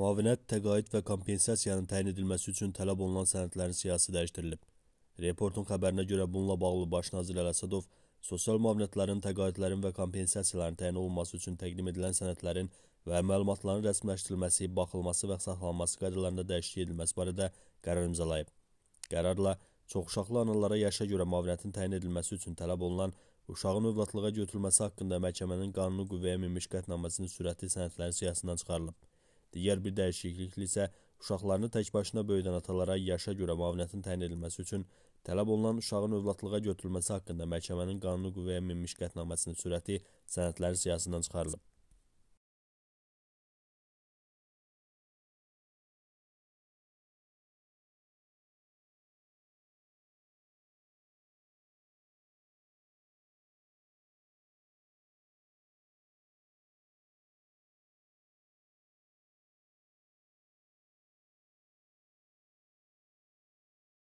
Müavinət, təqaüd və kompensasiyanın təyin edilməsi üçün tələb olunan sənədlərin siyasi dəyişdirilib. Reportun xəbərinə görə bununla bağlı Baş nazir Ələsədov sosial müavinətlərin, təqaüdlərin və kompensasiyaların təyin olunması üçün təqdim edilən sənədlərin və məlumatların rəsmiləşdirilməsi, baxılması və saxlanması qaydalarında dəyişiklik edilməsi barədə qərar imzalayıb. Qərarla çoxuşaqlı analara yaşa görə müavinətin təyin edilməsi üçün tələb olunan uşağın övladlığa götürülməsi haqqında məhkəmənin qanunu qüvvəyə minmiş qətnaməsinin sürətli sənədləri siyasından çıxarılıb. Digər bir dəyişikliklə isə uşaqlarını tək başına böyüdən atalara yaşa görə müavinətin təyin edilməsi üçün tələb olunan uşağın övladlığa götürülməsi haqqında məhkəmənin qanuni qüvvəyə minmiş qətnaməsinin sürəti sənədləri siyahısından çıxarılıb.